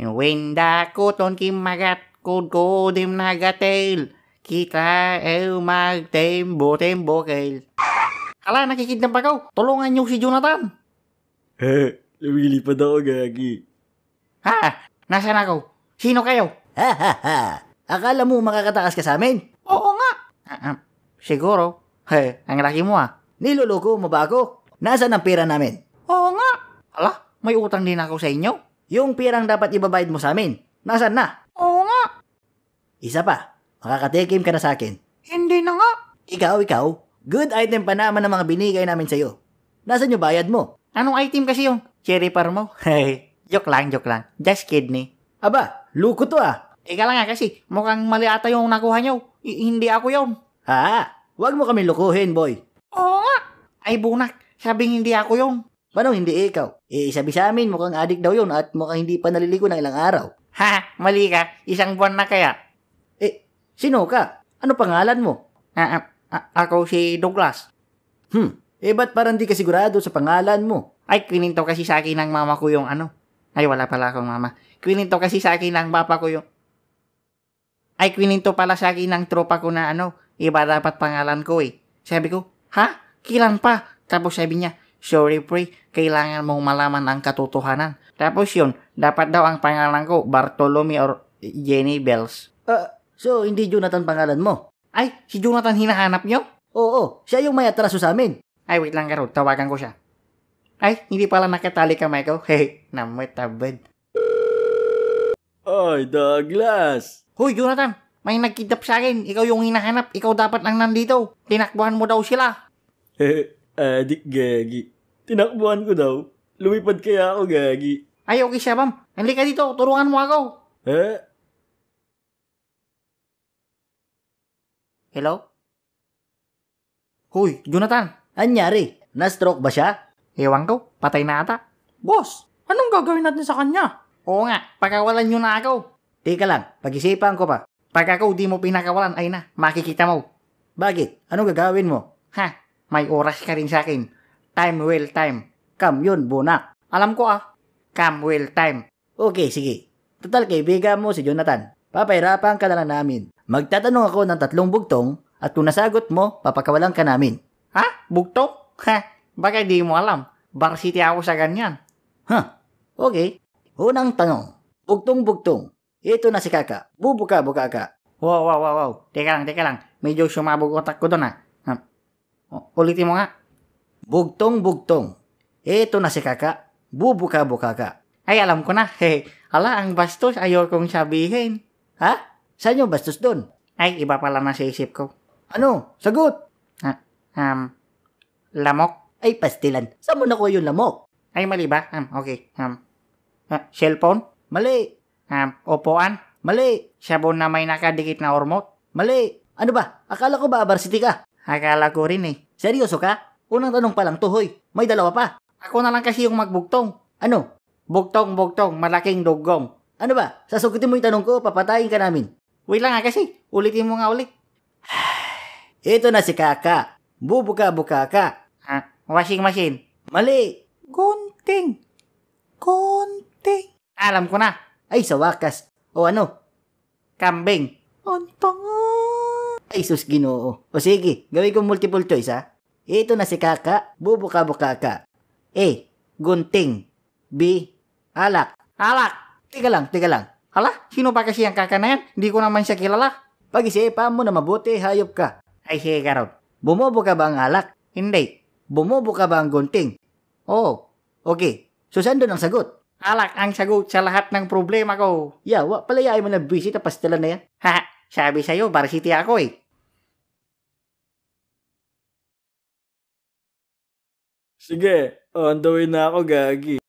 Winda kuton kimagat kudim nagatel. Kita el magtembo tembo kail. Hala, nakikidnap ako. Tulungan niyo si Jonathan. Eh, lumilipad ako, Gagi. Ha? Nasaan ako? Sino kayo? Ha ha ha. Akala mo makakatakas ka sa amin? Oo nga. Uh, uh, siguro. He, ang laki mo ah. Niloloko mo ba ako? Nasaan ang pera namin? Oo nga. Ala, may utang din ako sa inyo. Yung pirang dapat ibabayad mo sa amin, nasaan na? Oo nga. Isa pa, makakatikim ka na sa akin. Hindi na nga. Ikaw, ikaw, good item pa naman ng mga binigay namin sa'yo. Nasaan yung bayad mo? Anong item kasi yung cherry par mo? Hey, joke lang, joke lang. Just kidding. Aba, luko to ah. Ika lang nga ah, kasi, mukhang mali ata yung nakuha nyo. I- hindi ako yon. Ha? Ah, huwag mo kami lukuhin, boy. Oo nga. Ay, bunak. Sabing hindi ako yung. Paano hindi eh, ikaw? Eh, sabi sa amin, mukhang adik daw yun at mukhang hindi pa naliligo ng ilang araw. Ha, mali ka. Isang buwan na kaya. Eh, sino ka? Ano pangalan mo? A- a- a- ako si Douglas. Hmm, eh ba't parang di ka sigurado sa pangalan mo? Ay, kininto kasi sa akin ng mama ko yung ano. Ay, wala pala akong mama. Kininto kasi sa akin ng papa ko yung... Ay, kininto pala sa akin ng tropa ko na ano. Iba dapat pangalan ko eh. Sabi ko, ha? Kilan pa? Tapos sabi niya, Sorry, referee, kailangan mong malaman ang katotohanan. Tapos yun, dapat daw ang pangalan ko, Bartolome or Jenny Bells. Uh, so, hindi Jonathan pangalan mo? Ay, si Jonathan hinahanap nyo? Oo, siya yung may atraso sa amin. Ay, wait lang, Karot. Tawagan ko siya. Ay, hindi pala nakatali ka, Michael. Hey, namutabad. Oy, Douglas! Hoy, Jonathan! May nagkidap sa akin. Ikaw yung hinahanap. Ikaw dapat ang nandito. Tinakbuhan mo daw sila. Eh, adik gagi. Tinakbuhan ko daw. Lumipad kaya ako, gagi. Ay, okay siya, ma'am. Halika dito, turuan mo ako. Eh? Hello? Hoy, Jonathan, anyari? Na-stroke ba siya? Ewan ko, patay na ata. Boss, anong gagawin natin sa kanya? Oo nga, pagkawalan nyo na ako. Teka lang, pag-isipan ko pa. Pag ako di mo pinakawalan, ay na, makikita mo. Bakit? Anong gagawin mo? Ha, may oras ka rin sa akin. Time well time. Kam yun, bunak. Alam ko ah. Kam well time. Okay, sige. Total kaibigan mo si Jonathan. Papahirapan ka na lang namin. Magtatanong ako ng tatlong bugtong at kung nasagot mo, papakawalan ka namin. Ha? Bugtong? Ha? Baka di mo alam. Varsity ako sa ganyan. Ha? Huh. Okay. Unang tanong. Bugtong-bugtong. Ito na si Kaka. Bubuka-buka ka. Wow, wow, wow, wow. Teka lang, teka lang. Medyo sumabog otak ko doon ah. Huh. Ulitin mo nga. Bugtong-bugtong. Eto na si kaka. Bubuka-buka ka. Ay, alam ko na. Hey, ala, ang bastos ayaw kong sabihin. Ha? Saan yung bastos doon? Ay, iba pala na sa isip ko. Ano? Sagot! Ha? Um, lamok? Ay, pastilan. Saan mo ko yung lamok? Ay, mali ba? Um, okay. Um, uh, cellphone? Mali. Um, upuan? Mali. Sabon na may nakadikit na ormot? Mali. Ano ba? Akala ko ba varsity ka? Akala ko rin eh. Seryoso ka? Unang tanong pa lang to, hoy. May dalawa pa. Ako na lang kasi yung magbugtong. Ano? Bugtong, bugtong, malaking dugong. Ano ba? Sasagutin mo yung tanong ko, papatayin ka namin. Wait lang nga kasi. Ulitin mo nga ulit. Ito na si Kaka. Bubuka-buka ka. Ha? Ah, washing machine. Mali. Gunting. Gunting. Alam ko na. Ay, sa wakas. O ano? Kambing. Antong. Ay, sus ginoo. O sige, gawin ko multiple choice ha. Ito na si Kaka, bubuka-buka ka. A. Gunting. B. Alak. Alak! Tiga lang, tiga lang. Hala, sino ba kasi ang kaka na yan? Hindi ko naman siya kilala. Pag-isipan mo na mabuti, hayop ka. Ay, sige ka ron. Bumubo ka ba ang alak? Hindi. Bumubo ka ba ang gunting? Oo. Okay. Susando ng sagot. Alak ang sagot sa lahat ng problema ko. Yawa, palayain mo na busy tapos tala na yan. Ha, sabi sa'yo, varsity ako eh. Sige, on the way na ako, Gagi.